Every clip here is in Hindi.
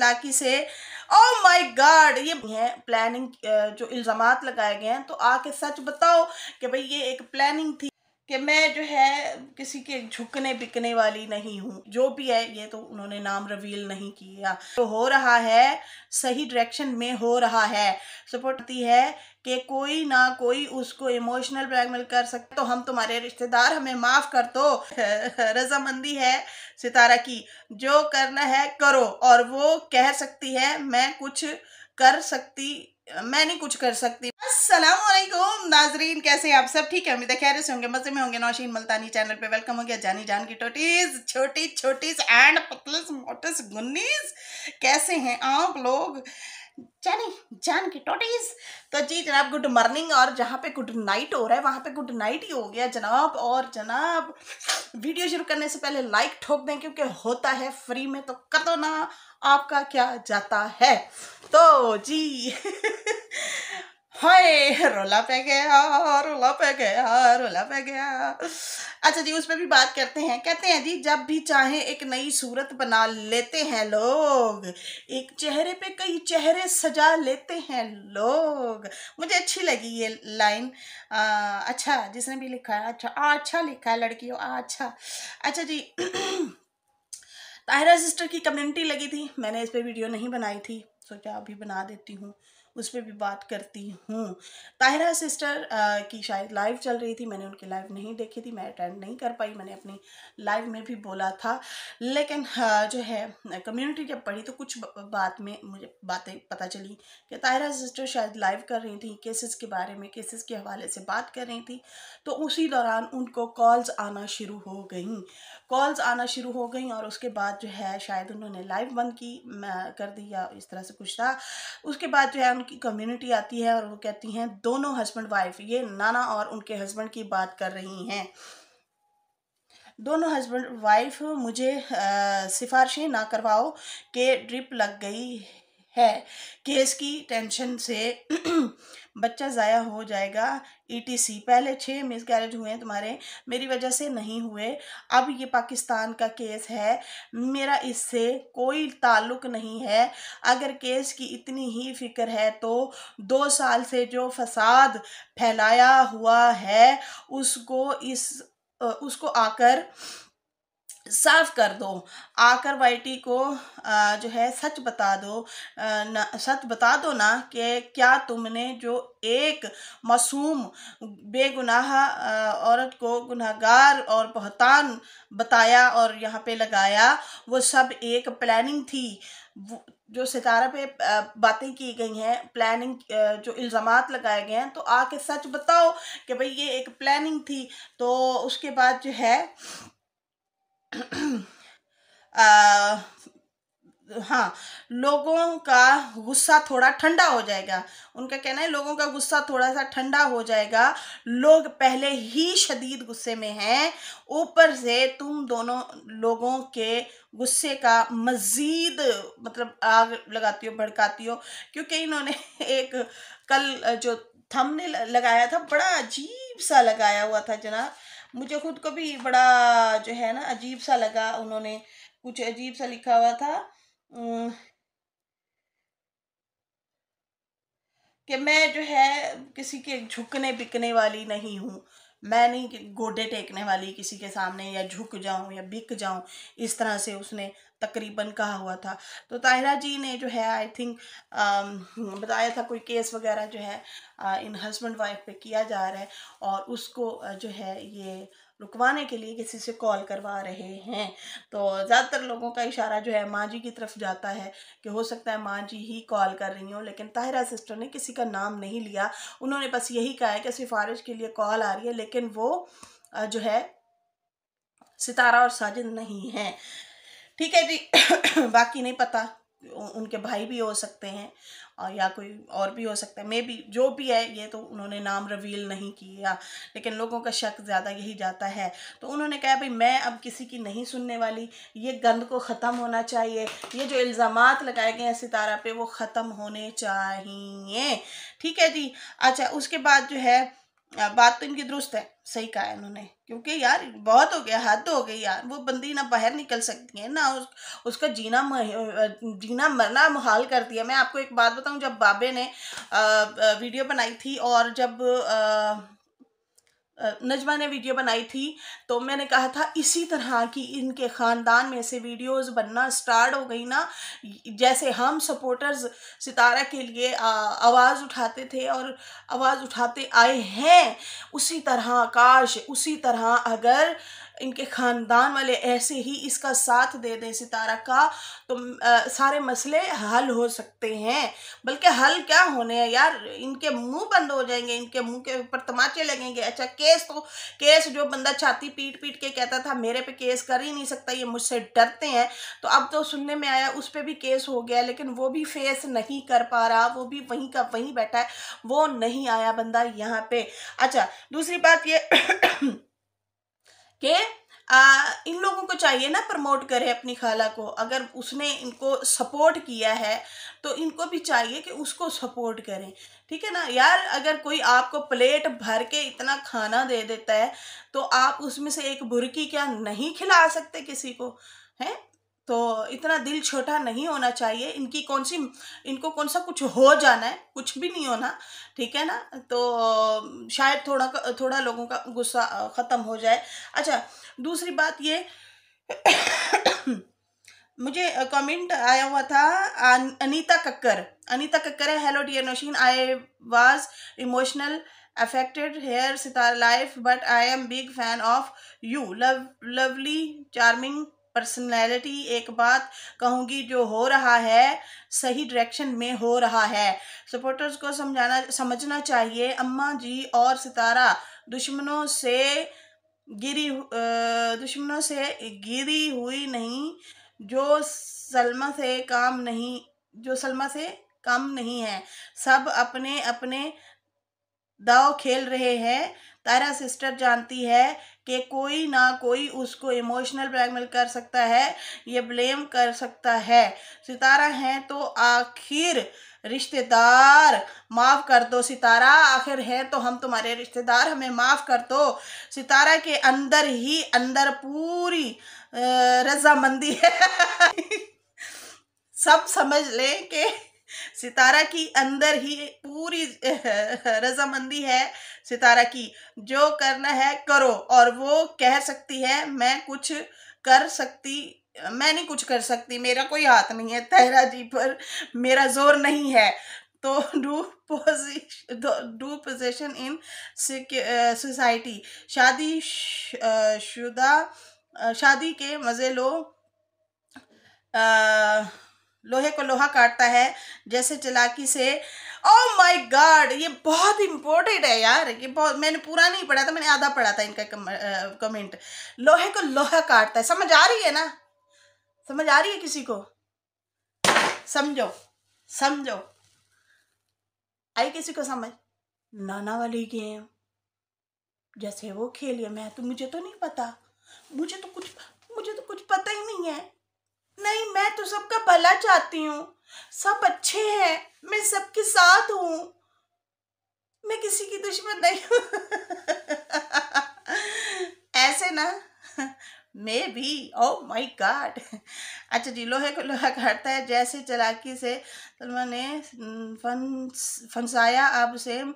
चलाकी से ओ माय गॉड ये है प्लानिंग जो इल्ज़ाम लगाए गए हैं तो आके सच बताओ कि भाई ये एक प्लानिंग थी कि मैं जो है किसी के झुकने बिकने वाली नहीं हूँ जो भी है ये तो उन्होंने नाम रिवील नहीं किया तो हो रहा है सही डायरेक्शन में हो रहा है सपोर्टती है कि कोई ना कोई उसको इमोशनल ब्लैकमेल कर सकते तो हम तुम्हारे रिश्तेदार हमें माफ़ कर दो रजामंदी है सितारा की जो करना है करो और वो कह सकती है मैं कुछ कर सकती मैं नहीं कुछ कर सकती असलम नाजरीन कैसे हैं आप सब ठीक है उम्मीद है खैर से होंगे मज़े में होंगे नौशीन मल्तानी चैनल पे वेलकम हो गया जानी जान की टोटीज छोटी छोटी एंड पतलस मोटस गुन्नीस कैसे हैं आप लोग जानी जान की टोटीज तो जी जनाब गुड मॉर्निंग और जहाँ पे गुड नाइट हो रहा है वहाँ पे गुड नाइट ही हो गया जनाब और जनाब वीडियो शुरू करने से पहले लाइक ठोक दें क्योंकि होता है फ्री में तो कर दो ना आपका क्या जाता है तो जी हाय रोला पे गया रोला पे गया रोला पे गया अच्छा जी उस पर भी बात करते हैं कहते हैं जी जब भी चाहे एक नई सूरत बना लेते हैं लोग एक चेहरे पे कई चेहरे सजा लेते हैं लोग मुझे अच्छी लगी ये लाइन अच्छा जिसने भी लिखा है अच्छा अच्छा लिखा है लड़कियों अच्छा अच्छा जी ताहिरा तो सिस्टर की कम्युनिटी लगी थी मैंने इस पर वीडियो नहीं बनाई थी सोचा अभी बना देती हूँ उस पर भी बात करती हूँ ताहिरा सिस्टर आ, की शायद लाइव चल रही थी मैंने उनकी लाइव नहीं देखी थी मैं अटेंड नहीं कर पाई मैंने अपनी लाइव में भी बोला था लेकिन आ, जो है कम्युनिटी जब पढ़ी तो कुछ बात में मुझे बातें पता चली कि ताहिरा सिस्टर शायद लाइव कर रही थी केसेस के बारे में केसेस के हवाले से बात कर रही थी तो उसी दौरान उनको कॉल्स आना शुरू हो गई कॉल्स आना शुरू हो गई और उसके बाद जो है शायद उन्होंने लाइव बंद की कर दी या इस तरह से कुछ था उसके बाद जो है उनकी कम्युनिटी आती है और वो कहती हैं दोनों हस्बैंड वाइफ ये नाना और उनके हस्बैंड की बात कर रही हैं दोनों हस्बैंड वाइफ मुझे सिफारिशें ना करवाओ कि ड्रिप लग गई है केस की टेंशन से बच्चा ज़ाया हो जाएगा ईटीसी e पहले छः मिस कैरेज हुए हैं तुम्हारे मेरी वजह से नहीं हुए अब ये पाकिस्तान का केस है मेरा इससे कोई ताल्लुक नहीं है अगर केस की इतनी ही फिक्र है तो दो साल से जो फसाद फैलाया हुआ है उसको इस उसको आकर साफ कर दो आकर वाइटी को जो है सच बता दो न, सच बता दो ना कि क्या तुमने जो एक मासूम बेगुनाह औरत को गुनाहगार और बहतान बताया और यहाँ पे लगाया वो सब एक प्लानिंग थी जो सितारा पे बातें की गई हैं प्लानिंग जो इल्ज़ाम लगाए गए हैं तो आके सच बताओ कि भाई ये एक प्लानिंग थी तो उसके बाद जो है हाँ लोगों का गुस्सा थोड़ा ठंडा हो जाएगा उनका कहना है लोगों का गुस्सा थोड़ा सा ठंडा हो जाएगा लोग पहले ही शदीद गुस्से में हैं ऊपर से तुम दोनों लोगों के गुस्से का मज़ीद मतलब आग लगाती हो भड़काती हो क्योंकि इन्होंने एक कल जो थंबनेल लगाया था बड़ा अजीब सा लगाया हुआ था जनाब मुझे खुद को भी बड़ा जो है ना अजीब सा लगा उन्होंने कुछ अजीब सा लिखा हुआ था कि मैं जो है किसी के झुकने बिकने वाली नहीं हूँ मैं नहीं गोडे टेकने वाली किसी के सामने या झुक जाऊं या बिक जाऊं इस तरह से उसने तकरीबन कहा हुआ था तो ताहिरा जी ने जो है आई थिंक um, बताया था कोई केस वगैरह जो है uh, इन हस्बैंड वाइफ पे किया जा रहा है और उसको uh, जो है ये रुकवाने के लिए किसी से कॉल करवा रहे हैं तो ज़्यादातर लोगों का इशारा जो है माँ जी की तरफ जाता है कि हो सकता है माँ जी ही कॉल कर रही हूँ लेकिन ताहिरा सिस्टर ने किसी का नाम नहीं लिया उन्होंने बस यही कहा है कि सिफारिश के लिए कॉल आ रही है लेकिन वो जो है सितारा और साजिद नहीं हैं ठीक है जी बाकी नहीं पता उनके भाई भी हो सकते हैं और या कोई और भी हो सकता है मे भी जो भी है ये तो उन्होंने नाम रिवील नहीं किया लेकिन लोगों का शक ज़्यादा यही जाता है तो उन्होंने कहा भाई मैं अब किसी की नहीं सुनने वाली ये गंद को ख़त्म होना चाहिए ये जो इल्ज़ाम लगाए गए हैं सितारा पे वो ख़त्म होने चाहिए ठीक है जी अच्छा उसके बाद जो है बात तो इनकी दुरुस्त है सही कहा है उन्होंने क्योंकि यार बहुत हो गया हद हो गई यार वो बंदी ना बाहर निकल सकती है ना उस, उसका जीना जीना मरना मुहाल कर दिया मैं आपको एक बात बताऊं जब बाबे ने आ, वीडियो बनाई थी और जब आ, नजमा ने वीडियो बनाई थी तो मैंने कहा था इसी तरह की इनके ख़ानदान में से वीडियोस बनना स्टार्ट हो गई ना जैसे हम सपोर्टर्स सितारा के लिए आवाज़ उठाते थे और आवाज़ उठाते आए हैं उसी तरह आकाश उसी तरह अगर इनके ख़ानदान वाले ऐसे ही इसका साथ दे दें सितारा का तो आ, सारे मसले हल हो सकते हैं बल्कि हल क्या होने हैं यार इनके मुंह बंद हो जाएंगे इनके मुंह के ऊपर तमाचे लगेंगे अच्छा केस तो केस जो बंदा छाती पीट पीट के कहता था मेरे पे केस कर ही नहीं सकता ये मुझसे डरते हैं तो अब तो सुनने में आया उस पर भी केस हो गया लेकिन वो भी फेस नहीं कर पा रहा वो भी वहीं का वहीं बैठा है वो नहीं आया बंदा यहाँ पर अच्छा दूसरी बात ये कि इन लोगों को चाहिए ना प्रमोट करे अपनी खाला को अगर उसने इनको सपोर्ट किया है तो इनको भी चाहिए कि उसको सपोर्ट करें ठीक है ना यार अगर कोई आपको प्लेट भर के इतना खाना दे देता है तो आप उसमें से एक बुरकी क्या नहीं खिला सकते किसी को हैं तो इतना दिल छोटा नहीं होना चाहिए इनकी कौन सी इनको कौन सा कुछ हो जाना है कुछ भी नहीं होना ठीक है ना तो शायद थोड़ा थोड़ा लोगों का गुस्सा ख़त्म हो जाए अच्छा दूसरी बात ये मुझे कमेंट आया हुआ था अनीता कक्कर अनीता कक्कर है hello dear Nausheen I was emotional affected hair sitar life but I am big fan of you love lovely charming personality एक बात कहूँगी जो हो रहा है सही डायरेक्शन में हो रहा है सपोर्टर्स को समझाना समझना चाहिए अम्मा जी और सितारा दुश्मनों से गिरी दुश्मनों से गिरी हुई नहीं जो सलमा से काम नहीं जो सलमा से कम नहीं है सब अपने अपने दाव खेल रहे हैं तारा सिस्टर जानती है कि कोई ना कोई उसको इमोशनल ब्लैकमेल कर सकता है ये ब्लेम कर सकता है सितारा हैं तो आखिर रिश्तेदार माफ़ कर दो सितारा आखिर है तो हम तुम्हारे रिश्तेदार हमें माफ़ कर दो सितारा के अंदर ही अंदर पूरी रजामंदी है सब समझ लें कि सितारा की अंदर ही पूरी रजामंदी है सितारा की जो करना है करो और वो कह सकती है मैं कुछ कर सकती मैं नहीं कुछ कर सकती मेरा कोई हाथ नहीं है तहरा जी पर मेरा जोर नहीं है तो do position do position in society शादी शुदा शादी के मज़े लो आ, लोहे को लोहा काटता है जैसे चलाकी से ओ माय गॉड ये बहुत इंपॉर्टेंट है यार ये बहुत मैंने पूरा नहीं पढ़ा था मैंने आधा पढ़ा था इनका कमेंट लोहे को लोहा काटता है समझ आ रही है ना समझ आ रही है किसी को समझो समझो आई किसी को समझ नाना वाली गेम जैसे वो खेलिए मैं तो मुझे तो नहीं पता मुझे तो कुछ मुझे तो कुछ पता ही नहीं है नहीं मैं तो सबका भला चाहती हूँ सब अच्छे हैं मैं सबके साथ हूँ मैं किसी की दुश्मन नहीं हूँ ऐसे ना मे भी ओ माय गॉड अच्छा जी लोहे को लोहा काटता है जैसे चलाकी से सलमान ने फन फंसाया अब सेम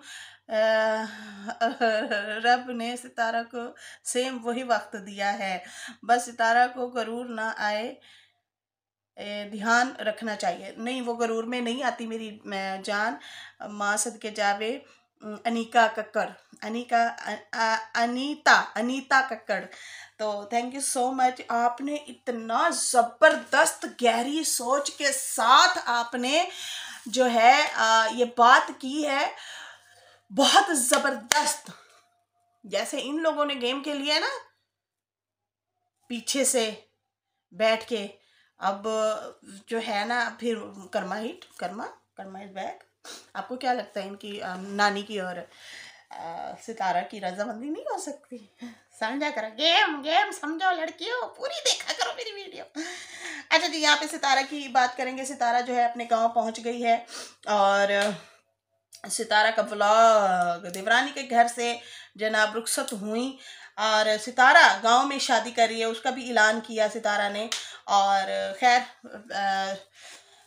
रब ने सितारा को सेम वही वक्त दिया है बस सितारा को गरूर ना आए ध्यान रखना चाहिए नहीं वो गरूर में नहीं आती मेरी जान माँ सद के जावे अनिका कक्कड़ अनिका अनीता अनीता कक्कड़ तो थैंक यू सो मच आपने इतना ज़बरदस्त गहरी सोच के साथ आपने जो है ये बात की है बहुत ज़बरदस्त जैसे इन लोगों ने गेम खेली है ना पीछे से बैठ के अब जो है ना फिर karma hit karma karma is back आपको क्या लगता है इनकी नानी की और सितारा की रजामंदी नहीं हो सकती समझा करो गेम गेम समझो लड़कियों पूरी देखा करो मेरी वीडियो अच्छा जी यहाँ पे सितारा की बात करेंगे सितारा जो है अपने गांव पहुँच गई है और सितारा का ब्लॉग देवरानी के घर से जनाब रुखसत हुई और सितारा गांव में शादी कर रही है उसका भी ऐलान किया सितारा ने और खैर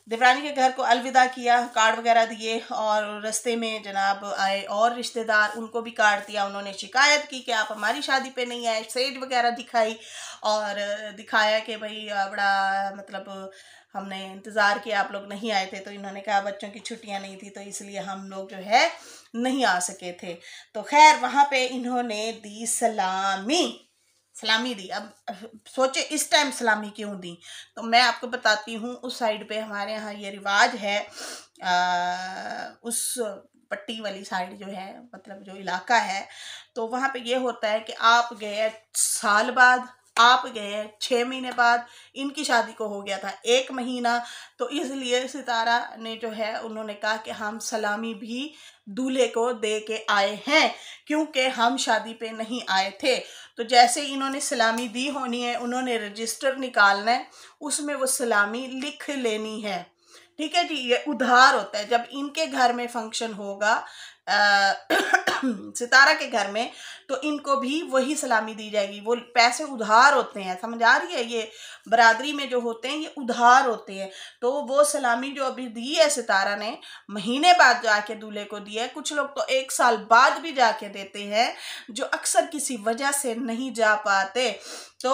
देवरानी के घर को अलविदा किया कार्ड वगैरह दिए और रस्ते में जनाब आए और रिश्तेदार उनको भी कार्ड दिया उन्होंने शिकायत की कि आप हमारी शादी पे नहीं आए सेज वगैरह दिखाई और दिखाया कि भाई बड़ा मतलब हमने इंतज़ार किया आप लोग नहीं आए थे तो इन्होंने कहा बच्चों की छुट्टियां नहीं थी तो इसलिए हम लोग जो है नहीं आ सके थे तो खैर वहाँ पर इन्होंने दी सलामी सलामी दी अब सोचे इस टाइम सलामी क्यों दी तो मैं आपको बताती हूँ उस साइड पे हमारे यहाँ ये रिवाज है आ, उस पट्टी वाली साइड जो है मतलब जो इलाका है तो वहाँ पे ये होता है कि आप गए साल बाद आप गए छः महीने बाद इनकी शादी को हो गया था एक महीना तो इसलिए सितारा ने जो है उन्होंने कहा कि हम सलामी भी दूल्हे को दे के आए हैं क्योंकि हम शादी पे नहीं आए थे तो जैसे इन्होंने सलामी दी होनी है उन्होंने रजिस्टर निकालना है उसमें वो सलामी लिख लेनी है ठीक है जी ये उधार होता है जब इनके घर में फंक्शन होगा सितारा के घर में तो इनको भी वही सलामी दी जाएगी वो पैसे उधार होते हैं समझ आ रही है ये बरादरी में जो होते हैं ये उधार होते हैं तो वो सलामी जो अभी दी है सितारा ने महीने बाद जाके दूल्हे को दी है कुछ लोग तो एक साल बाद भी जाके देते हैं जो अक्सर किसी वजह से नहीं जा पाते तो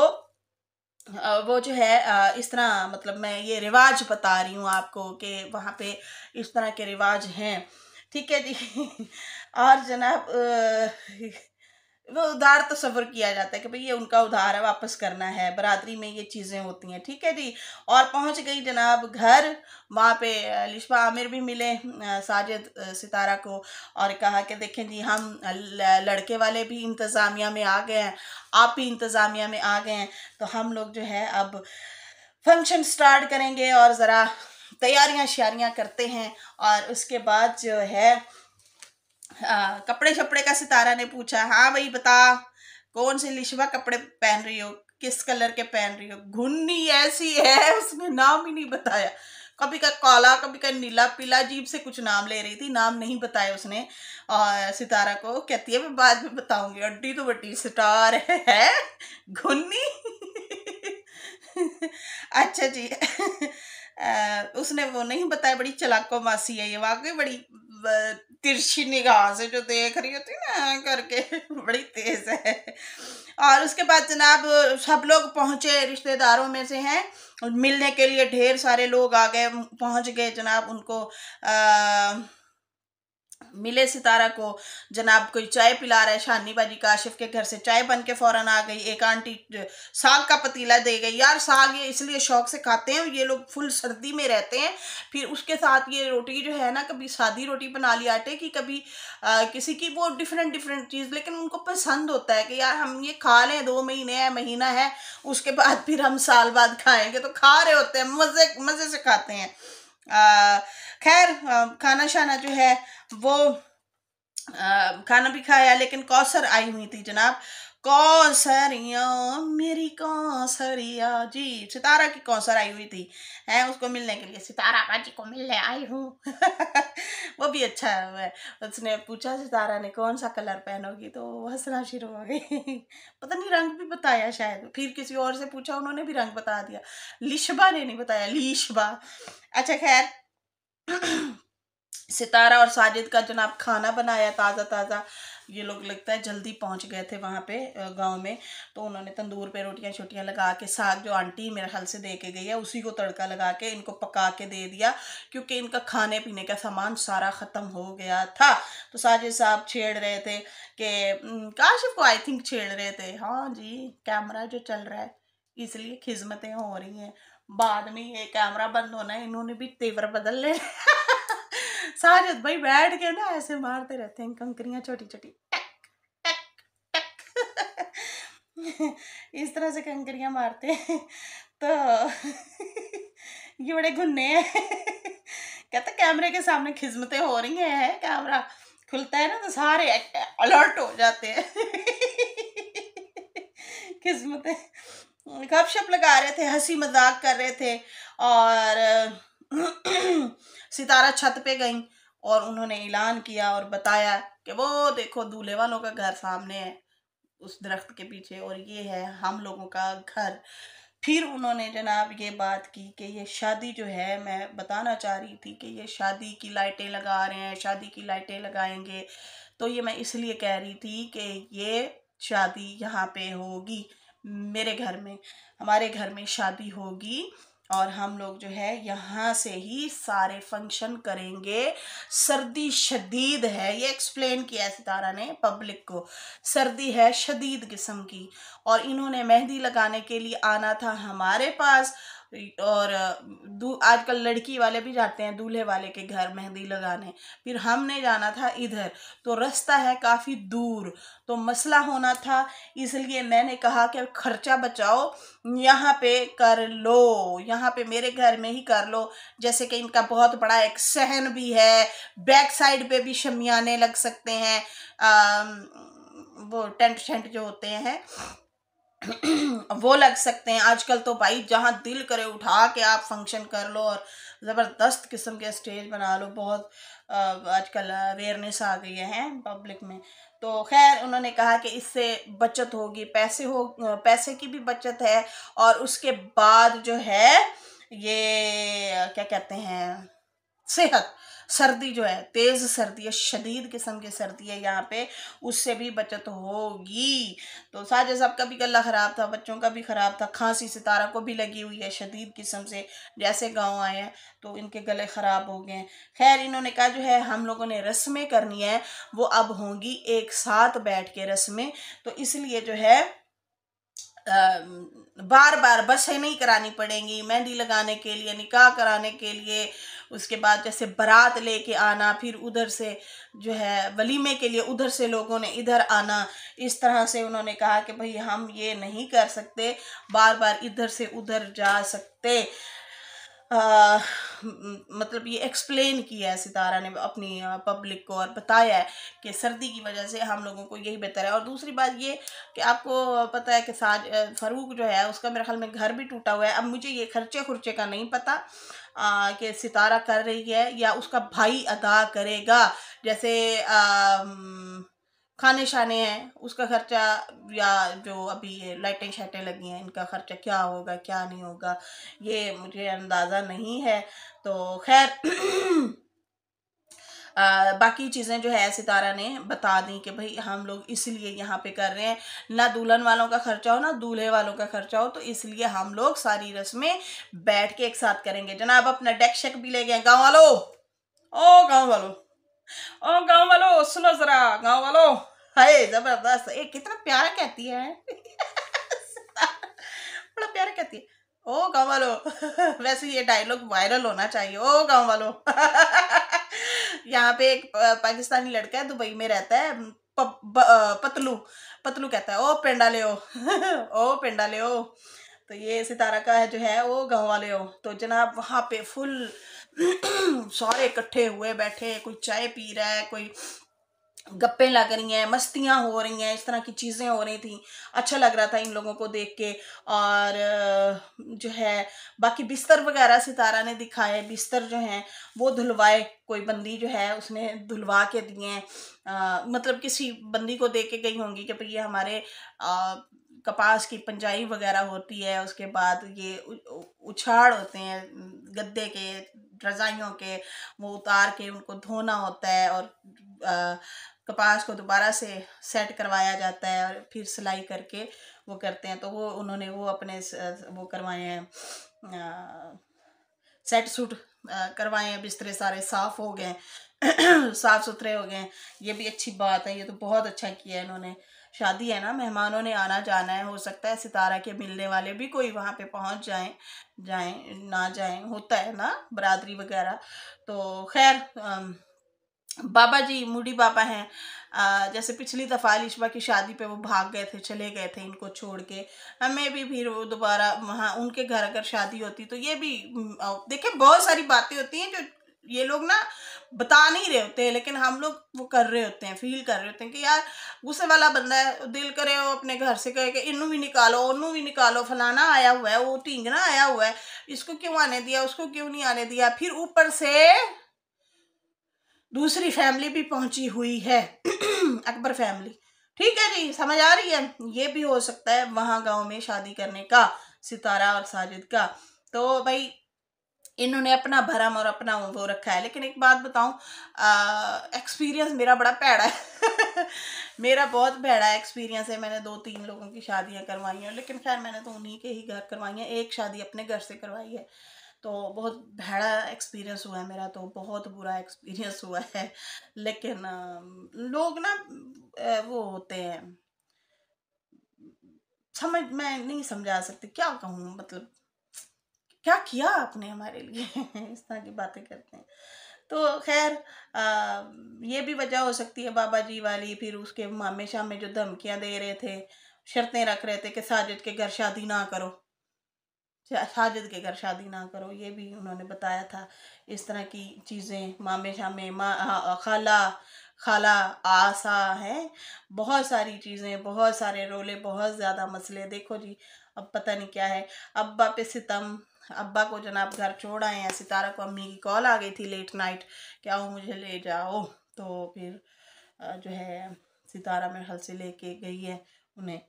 वो जो है इस तरह मतलब मैं ये रिवाज बता रही हूँ आपको कि वहाँ पे इस तरह के रिवाज हैं ठीक है जी और जनाब वो उधार तो सफ़र किया जाता है कि भाई ये उनका उधार है वापस करना है बरादरी में ये चीज़ें होती हैं ठीक है जी और पहुंच गई जनाब घर वहाँ पे लिशवा आमिर भी मिले साजिद सितारा को और कहा कि देखें जी हम लड़के वाले भी इंतज़ामिया में आ गए हैं आप भी इंतज़ामिया में आ गए हैं तो हम लोग जो है अब फंक्शन स्टार्ट करेंगे और ज़रा तैयारियां श्यारियां करते हैं और उसके बाद जो है आ, कपड़े छपड़े का सितारा ने पूछा हाँ भाई बता कौन से लिशवा कपड़े पहन रही हो किस कलर के पहन रही हो घुन्नी ऐसी है उसने नाम ही नहीं बताया कभी का काला कभी का नीला पीला जीप से कुछ नाम ले रही थी नाम नहीं बताया उसने और सितारा को कहती है मैं बाद में बताऊंगी अड्डी तो बड्डी सितार है घुन्नी अच्छा जी उसने वो नहीं बताया बड़ी चलाको मासी है ये वाकई बड़ी तिरछी निगाह से जो देख रही होती ना करके बड़ी तेज है और उसके बाद जनाब सब लोग पहुंचे रिश्तेदारों में से हैं मिलने के लिए ढेर सारे लोग आ गए पहुंच गए जनाब उनको आ, मिले सितारा को जनाब कोई चाय पिला रहा है बाजी काशिफ के घर से चाय बन के फ़ौरन आ गई एक आंटी साग का पतीला दे गई यार साग ये इसलिए शौक से खाते हैं ये लोग फुल सर्दी में रहते हैं फिर उसके साथ ये रोटी जो है ना कभी सादी रोटी बना ली आटे की कभी आ, किसी की वो डिफरेंट डिफरेंट चीज़ लेकिन उनको पसंद होता है कि यार हम ये खा लें दो महीने है महीना है उसके बाद फिर हम साल बाद खाएँगे तो खा रहे होते हैं मज़े मज़े से खाते हैं खैर खाना शाना जो है वो आ, खाना भी खाया लेकिन कौसर आई हुई थी जनाब कौसरिया मेरी कौसरिया जी सितारा की कौसर आई हुई थी है उसको मिलने के लिए सितारा बाजी को मिलने आई हूँ वो भी अच्छा है उसने पूछा सितारा ने कौन सा कलर पहनोगी तो हंसना शुरू हो गई पता नहीं रंग भी बताया शायद फिर किसी और से पूछा उन्होंने भी रंग बता दिया लिशबा ने नहीं बताया लिशबा अच्छा खैर सितारा और साजिद का जनाब खाना बनाया ताज़ा ताज़ा ये लोग लगता है जल्दी पहुंच गए थे वहाँ पे गांव में तो उन्होंने तंदूर पे रोटियाँ छोटियाँ लगा के साग जो आंटी मेरे ख्याल से दे के गई है उसी को तड़का लगा के इनको पका के दे दिया क्योंकि इनका खाने पीने का सामान सारा ख़त्म हो गया था तो साजिद साहब छेड़ रहे थे कि काशिफ को आई थिंक छेड़ रहे थे हाँ जी कैमरा जो चल रहा है इसलिए खिजमतें हो रही हैं बाद में ये कैमरा बंद होना है इन्होंने भी तेवर बदल लेना सारे भाई बैठ के ना ऐसे मारते रहते हैं कंकरियाँ छोटी छोटी इस तरह से कंकरियाँ मारते हैं तो ये बड़े घुन्ने हैं कहते कैमरे के सामने खिजमतें हो रही हैं कैमरा खुलता है ना तो सारे अलर्ट हो जाते हैं खिजमतें गपशप लगा रहे थे हंसी मजाक कर रहे थे और सितारा छत पे गई और उन्होंने ऐलान किया और बताया कि वो देखो दूल्हे वालों का घर सामने है उस दरख्त के पीछे और ये है हम लोगों का घर फिर उन्होंने जनाब ये बात की कि ये शादी जो है मैं बताना चाह रही थी कि ये शादी की लाइटें लगा रहे हैं शादी की लाइटें लगाएंगे तो ये मैं इसलिए कह रही थी कि ये शादी यहाँ पे होगी मेरे घर में हमारे घर में शादी होगी और हम लोग जो है यहाँ से ही सारे फंक्शन करेंगे सर्दी शदीद है ये एक्सप्लेन किया है सितारा ने पब्लिक को सर्दी है शदीद किस्म की और इन्होंने मेहंदी लगाने के लिए आना था हमारे पास और आजकल लड़की वाले भी जाते हैं दूल्हे वाले के घर मेहंदी लगाने फिर हमने जाना था इधर तो रास्ता है काफ़ी दूर तो मसला होना था इसलिए मैंने कहा कि खर्चा बचाओ यहाँ पे कर लो यहाँ पे मेरे घर में ही कर लो जैसे कि इनका बहुत बड़ा एक सहन भी है बैक साइड पे भी शमियाने लग सकते हैं आ, वो टेंट शेंट जो होते हैं वो लग सकते हैं आजकल तो भाई जहाँ दिल करे उठा के आप फंक्शन कर लो और ज़बरदस्त किस्म के स्टेज बना लो बहुत आजकल अवेयरनेस आ गई है पब्लिक में तो खैर उन्होंने कहा कि इससे बचत होगी पैसे हो पैसे की भी बचत है और उसके बाद जो है ये क्या कहते हैं सेहत सर्दी जो है तेज़ सर्दी है शदीद किस्म की सर्दी है यहाँ पे उससे भी बचत होगी तो साजा साहब का भी गला ख़राब था बच्चों का भी ख़राब था खांसी सितारा को भी लगी हुई है शदीद किस्म से जैसे गाँव आए हैं तो इनके गले ख़राब हो गए खैर इन्होंने कहा जो है हम लोगों ने रस्में करनी है वो अब होंगी एक साथ बैठ के रस्में तो इसलिए जो है आ, बार बार बसें नहीं करानी पड़ेंगी मेहंदी लगाने के लिए निकाह कराने के लिए उसके बाद जैसे बारात लेके आना फिर उधर से जो है वलीमे के लिए उधर से लोगों ने इधर आना इस तरह से उन्होंने कहा कि भाई हम ये नहीं कर सकते बार बार इधर से उधर जा सकते आ, मतलब ये एक्सप्लेन किया है सितारा ने अपनी पब्लिक को और बताया है कि सर्दी की वजह से हम लोगों को यही बेहतर है और दूसरी बात ये कि आपको पता है कि साज फरूक जो है उसका मेरे ख्याल में घर भी टूटा हुआ है अब मुझे ये खर्चे खुर्चे का नहीं पता कि सितारा कर रही है या उसका भाई अदा करेगा जैसे आ, खाने शाने हैं उसका खर्चा या जो अभी ये लाइटें शाइटें लगी हैं इनका खर्चा क्या होगा क्या नहीं होगा ये मुझे अंदाज़ा नहीं है तो खैर आ, बाकी चीज़ें जो है सितारा ने बता दी कि भाई हम लोग इसलिए यहाँ पे कर रहे हैं ना दुल्हन वालों का खर्चा हो ना दूल्हे वालों का खर्चा हो तो इसलिए हम लोग सारी रस्में बैठ के एक साथ करेंगे जनाब अपना डेक शेक भी ले गए गाँव वालों ओ गाँव वालों ओ गाँव वालों सुनो ज़रा गाँव वालों हाय जबरदस्त ये कितना प्यारा कहती है बड़ा प्यारा कहती है ओ गाँव वालों वैसे ये डायलॉग वायरल होना चाहिए ओ गाँव वालों यहाँ पे एक पाकिस्तानी लड़का है दुबई में रहता है प, ब, पतलू पतलू कहता है ओ पेंडा ले ओ ओ पेंडा ले ओ तो ये सितारा का है जो है वो गाँव वाले हो तो जनाब वहाँ पे फुल सारे इकट्ठे हुए बैठे कोई चाय पी रहा है कोई गप्पे लग रही हैं मस्तियाँ हो रही हैं इस तरह की चीज़ें हो रही थी अच्छा लग रहा था इन लोगों को देख के और जो है बाकी बिस्तर वगैरह सितारा ने दिखाए बिस्तर जो हैं वो धुलवाए कोई बंदी जो है उसने धुलवा के दिए हैं मतलब किसी बंदी को देख के गई होंगी कि भाई ये हमारे आ, कपास की पंजाई वगैरह होती है उसके बाद ये उछाड़ होते हैं गद्दे के रजाइयों के वो उतार के उनको धोना होता है और आ, कपास को दोबारा से सेट करवाया जाता है और फिर सिलाई करके वो करते हैं तो वो उन्होंने वो अपने वो करवाए हैं सेट सूट करवाए हैं बिस्तरे सारे साफ़ हो गए साफ़ सुथरे हो गए ये भी अच्छी बात है ये तो बहुत अच्छा किया है इन्होंने शादी है ना मेहमानों ने आना जाना है हो सकता है सितारा के मिलने वाले भी कोई वहाँ पे पहुँच जाए जाए ना जाए होता है ना बरादरी वगैरह तो खैर बाबा जी मुडी बाबा हैं जैसे पिछली दफ़ा अलिशबा की शादी पे वो भाग गए थे चले गए थे इनको छोड़ के हमें भी फिर वो दोबारा वहाँ उनके घर अगर शादी होती तो ये भी देखिए बहुत सारी बातें होती हैं जो ये लोग ना बता नहीं रहे होते हैं लेकिन हम लोग वो कर रहे होते हैं फील कर रहे होते हैं कि यार गुस्से वाला बंदा है दिल करे वो अपने घर से कहे कि इनू भी निकालो ओनू भी निकालो फलाना आया हुआ है वो टींगना आया हुआ है इसको क्यों आने दिया उसको क्यों नहीं आने दिया फिर ऊपर से दूसरी फैमिली भी पहुंची हुई है अकबर फैमिली ठीक है जी समझ आ रही है ये भी हो सकता है वहाँ गांव में शादी करने का सितारा और साजिद का तो भाई इन्होंने अपना भरम और अपना वो रखा है लेकिन एक बात बताऊं एक्सपीरियंस मेरा बड़ा भैड़ा है मेरा बहुत भैड़ा एक्सपीरियंस है मैंने दो तीन लोगों की शादियां करवाई हैं लेकिन खैर मैंने तो उन्हीं के ही घर करवाई हैं एक शादी अपने घर से करवाई है तो बहुत भैड़ा एक्सपीरियंस हुआ है मेरा तो बहुत बुरा एक्सपीरियंस हुआ है लेकिन लोग ना वो होते हैं समझ मैं नहीं समझा सकती क्या कहूँ मतलब क्या किया आपने हमारे लिए इस तरह की बातें करते हैं तो खैर ये भी वजह हो सकती है बाबा जी वाली फिर उसके मामे शामे जो धमकियाँ दे रहे थे शर्तें रख रहे थे कि साजिद के घर शादी ना करो साजिद के घर शादी ना करो ये भी उन्होंने बताया था इस तरह की चीज़ें मामे शामे माँ खाला खाला आसा हैं बहुत सारी चीज़ें बहुत सारे रोले बहुत ज़्यादा मसले देखो जी अब पता नहीं क्या है अब्बा पे सितम अब्बा को जनाब घर छोड़ आए हैं सितारा को अम्मी की कॉल आ गई थी लेट नाइट क्या आओ मुझे ले जाओ तो फिर जो है सितारा मेरे हल से लेके गई है उन्हें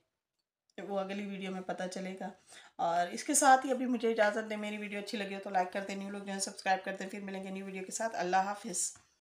वो अगली वीडियो में पता चलेगा और इसके साथ ही अभी मुझे इजाज़त दें मेरी वीडियो अच्छी लगी हो तो लाइक कर दें न्यू लोग जो है सब्सक्राइब कर दें फिर मिलेंगे न्यू वीडियो के साथ अल्लाह हाफिज़